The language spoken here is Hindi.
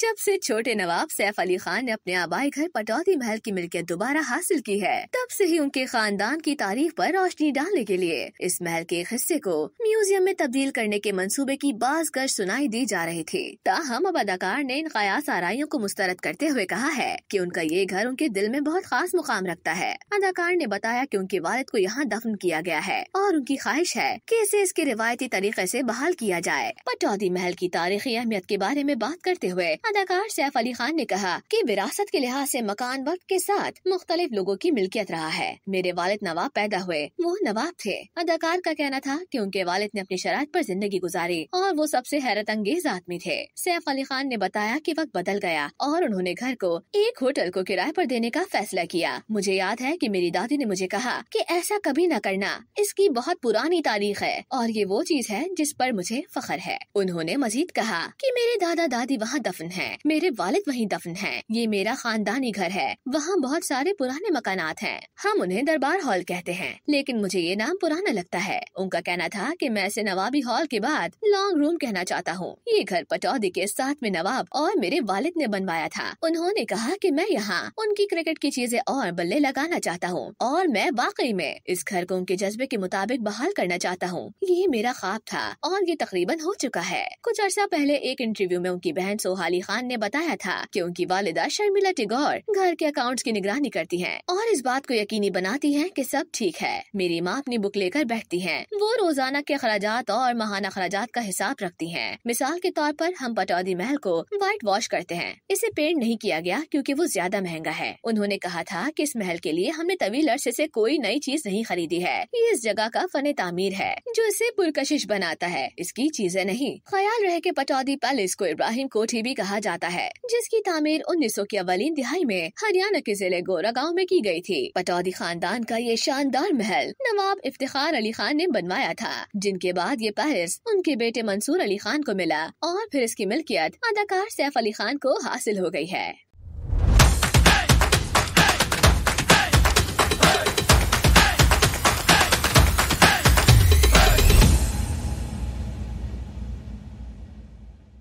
जब से छोटे नवाब सैफ अली खान ने अपने आबाई घर पटौदी महल की मिलकियत दोबारा हासिल की है तब से ही उनके खानदान की तारीफ पर रोशनी डालने के लिए इस महल के एक हिस्से को म्यूजियम में तब्दील करने के मंसूबे की बाज गश सुनाई दी जा रही थी ताहम अब अदाकार ने इन कयास आरइयों को मुस्तरद करते हुए कहा है की उनका ये घर उनके दिल में बहुत खास मुकाम रखता है अदाकार ने बताया की उनके वालद को यहाँ दफन किया गया है और उनकी ख्वाहिश है की इसे इसके रिवायती तरीके ऐसी बहाल किया जाए पटौदी महल की तारीखी अहमियत के बारे में बात करते हुए अदाकार सैफ अली खान ने कहा कि विरासत के लिहाज से मकान वक्त के साथ मुख्तलिफ लोगों की मिल्कियत रहा है मेरे वालिद नवाब पैदा हुए वो नवाब थे अदाकार का कहना था कि उनके वालिद ने अपनी शराब पर जिंदगी गुजारी और वो सबसे हैरत अंगेज आदमी थे सैफ अली खान ने बताया कि वक्त बदल गया और उन्होंने घर को एक होटल को किराए पर देने का फैसला किया मुझे याद है कि मेरी दादी ने मुझे कहा कि ऐसा कभी न करना इसकी बहुत पुरानी तारीख है और ये वो चीज है जिस पर मुझे फख्र है उन्होंने मजीद कहा कि मेरे दादा दादी वहाँ दफन है हैं मेरे वालिद वहीं दफन हैं ये मेरा खानदानी घर है वहाँ बहुत सारे पुराने मकानात हैं हम उन्हें दरबार हॉल कहते हैं लेकिन मुझे ये नाम पुराना लगता है उनका कहना था कि मैं ऐसी नवाबी हॉल के बाद लॉन्ग रूम कहना चाहता हूँ ये घर पटौदी के साथ में नवाब और मेरे वालिद ने बनवाया था उन्होंने कहा की मैं यहाँ उनकी क्रिकेट की चीजें और बल्ले लगाना चाहता हूँ और मैं वाकई में इस घर को उनके जज्बे के मुताबिक बहाल करना चाहता हूँ ये मेरा ख्वाब था और ये तकरीबन हो चुका है कुछ अर्सा पहले एक इंटरव्यू में उनकी बहन सोहाली अली खान ने बताया था की उनकी वालिदा शर्मिला टिगोर घर के अकाउंट की निगरानी करती है और इस बात को यकीनी बनाती है की सब ठीक है मेरी माँ अपनी बुक लेकर बैठती है वो रोजाना के अखराज और महाना अखराज का हिसाब रखती है मिसाल के तौर पर हम पटौदी महल को व्हाइट वॉश करते हैं इसे पेंट नहीं किया गया क्योंकि वो ज्यादा महंगा है उन्होंने कहा था कि इस महल के लिए हमने तवील अरसे से कोई नई चीज नहीं खरीदी है ये इस जगह का फन तामीर है जो इसे पुरकशिश बनाता है इसकी चीजें नहीं ख्याल रहे के पटौदी पैलेस को इब्राहिम कोठी भी कहा कहा जाता है जिसकी तामीर उन्नीस सौ की दिहाई में हरियाणा के जिले गोरा गाँव में की गयी थी पटौदी खानदान का ये शानदार महल नवाब इफ्तार अली खान ने बनवाया था जिनके बाद ये पैरिस उनके बेटे मंसूर अली खान को मिला और फिर इसकी मिल्कियत अदाकार सैफ अली खान को हासिल हो गयी है